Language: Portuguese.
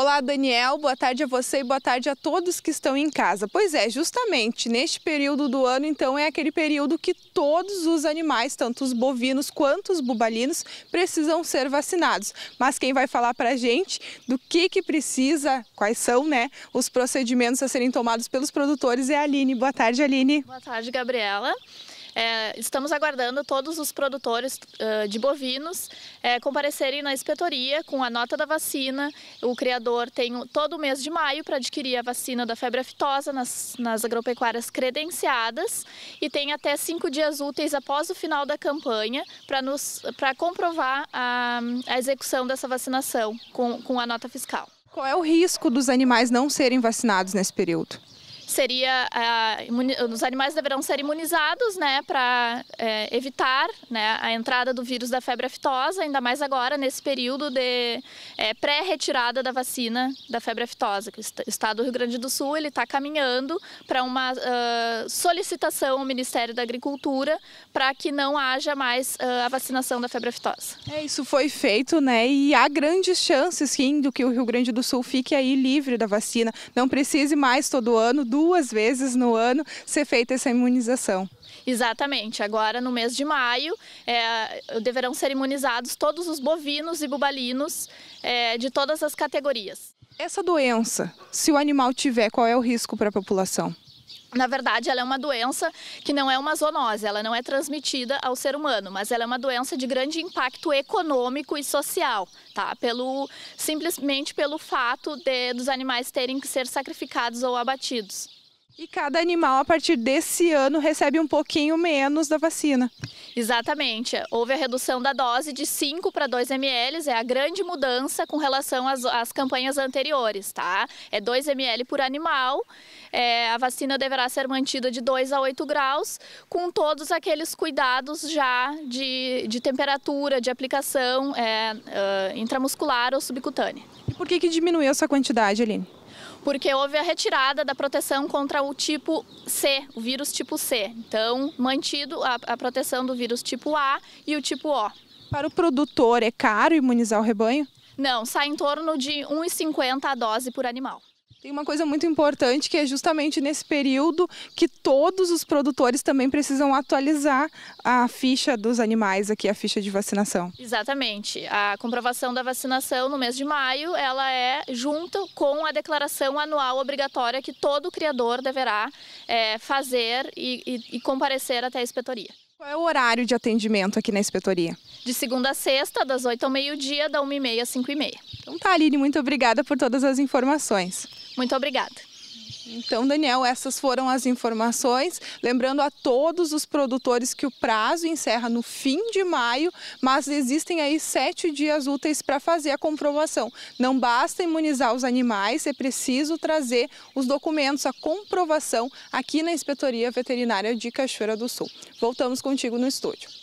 Olá, Daniel. Boa tarde a você e boa tarde a todos que estão em casa. Pois é, justamente neste período do ano, então, é aquele período que todos os animais, tanto os bovinos quanto os bubalinos, precisam ser vacinados. Mas quem vai falar para a gente do que, que precisa, quais são né, os procedimentos a serem tomados pelos produtores é a Aline. Boa tarde, Aline. Boa tarde, Gabriela. É, estamos aguardando todos os produtores uh, de bovinos é, comparecerem na inspetoria com a nota da vacina. O criador tem todo o mês de maio para adquirir a vacina da febre aftosa nas, nas agropecuárias credenciadas e tem até cinco dias úteis após o final da campanha para comprovar a, a, execução dessa vacinação com, com a nota fiscal. Qual é o risco dos animais não serem vacinados nesse período? seria a, os animais deverão ser imunizados, né, para é, evitar né, a entrada do vírus da febre aftosa, ainda mais agora nesse período de é, pré-retirada da vacina da febre aftosa. O Estado do Rio Grande do Sul ele está caminhando para uma uh, solicitação ao Ministério da Agricultura para que não haja mais uh, a vacinação da febre aftosa. É, isso foi feito, né? E há grandes chances, sim, do que o Rio Grande do Sul fique aí livre da vacina, não precise mais todo ano do duas vezes no ano ser feita essa imunização. Exatamente. Agora, no mês de maio, é, deverão ser imunizados todos os bovinos e bubalinos é, de todas as categorias. Essa doença, se o animal tiver, qual é o risco para a população? Na verdade, ela é uma doença que não é uma zoonose, ela não é transmitida ao ser humano, mas ela é uma doença de grande impacto econômico e social, tá? Pelo simplesmente pelo fato de, dos animais terem que ser sacrificados ou abatidos. E cada animal, a partir desse ano, recebe um pouquinho menos da vacina. Exatamente. Houve a redução da dose de 5 para 2 ml, é a grande mudança com relação às, às campanhas anteriores, tá? É 2 ml por animal, é, a vacina deverá ser mantida de 2 a 8 graus, com todos aqueles cuidados já de, de temperatura, de aplicação é, uh, intramuscular ou subcutânea. E por que, que diminuiu essa quantidade, Aline? porque houve a retirada da proteção contra o tipo C, o vírus tipo C. Então, mantido a, a proteção do vírus tipo A e o tipo O. Para o produtor, é caro imunizar o rebanho? Não, sai em torno de 1,50 a dose por animal. Tem uma coisa muito importante que é justamente nesse período que todos os produtores também precisam atualizar a ficha dos animais aqui, a ficha de vacinação. Exatamente. A comprovação da vacinação no mês de maio, ela é junto com a declaração anual obrigatória que todo criador deverá é, fazer e, e, e comparecer até a inspetoria. Qual é o horário de atendimento aqui na inspetoria? De segunda a sexta, das 8 ao meio-dia, da 1h30 às 5h30. Então tá, Aline, muito obrigada por todas as informações. Muito obrigada. Então, Daniel, essas foram as informações. Lembrando a todos os produtores que o prazo encerra no fim de maio, mas existem aí sete dias úteis para fazer a comprovação. Não basta imunizar os animais, é preciso trazer os documentos, a comprovação aqui na Inspetoria Veterinária de Cachoeira do Sul. Voltamos contigo no estúdio.